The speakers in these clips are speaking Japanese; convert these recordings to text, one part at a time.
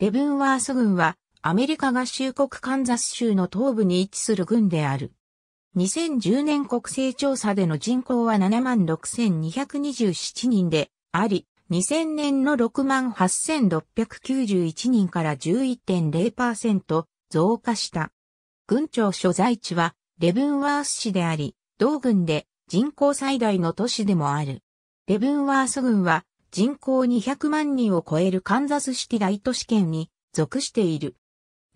レブンワース軍は、アメリカ合衆国カンザス州の東部に位置する軍である。2010年国勢調査での人口は76,227人であり、2000年の68,691人から11.0%増加した。軍庁所在地はレブンワース市であり、同軍で人口最大の都市でもある。レブンワース軍は人口200万人を超えるカンザスシティ大都市圏に属している。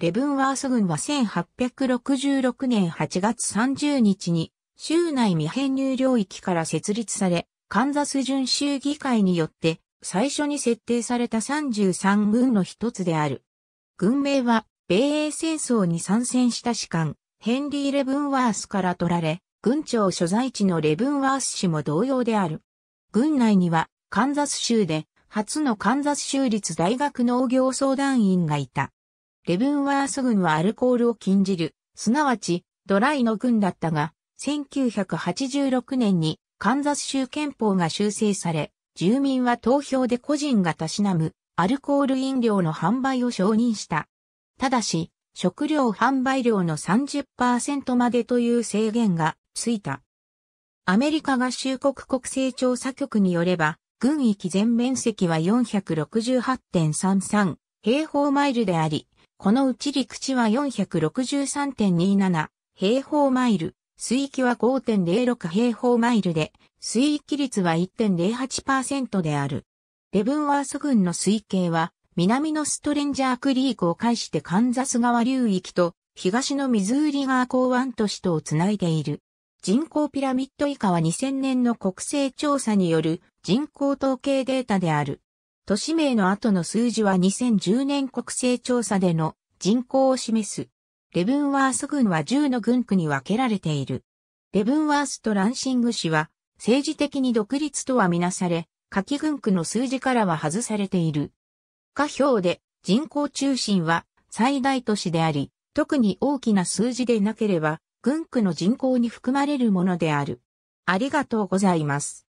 レブンワース郡は1866年8月30日に州内未編入領域から設立され、カンザス準州議会によって最初に設定された33軍の一つである。軍名は米英戦争に参戦した士官、ヘンリー・レブンワースから取られ、軍庁所在地のレブンワース氏も同様である。軍内にはカンザス州で初のカンザス州立大学農業相談員がいた。レブンワース軍はアルコールを禁じる、すなわちドライの軍だったが、1986年にカンザス州憲法が修正され、住民は投票で個人がたしなむアルコール飲料の販売を承認した。ただし、食料販売量の30%までという制限がついた。アメリカ合衆国国勢調査局によれば、軍域全面積は468.33平方マイルであり、このうち陸地は463.27平方マイル、水域は5.06平方マイルで、水域率は1.08%である。レブンワース軍の水系は、南のストレンジャークリークを介してカンザス川流域と、東のミズーリ川港湾都市とをつないでいる。人口ピラミッド以下は2000年の国勢調査による人口統計データである。都市名の後の数字は2010年国勢調査での人口を示す。レブンワース郡は10の郡区に分けられている。レブンワースとランシング市は政治的に独立とはみなされ、下記郡区の数字からは外されている。下表で人口中心は最大都市であり、特に大きな数字でなければ軍区の人口に含まれるものである。ありがとうございます。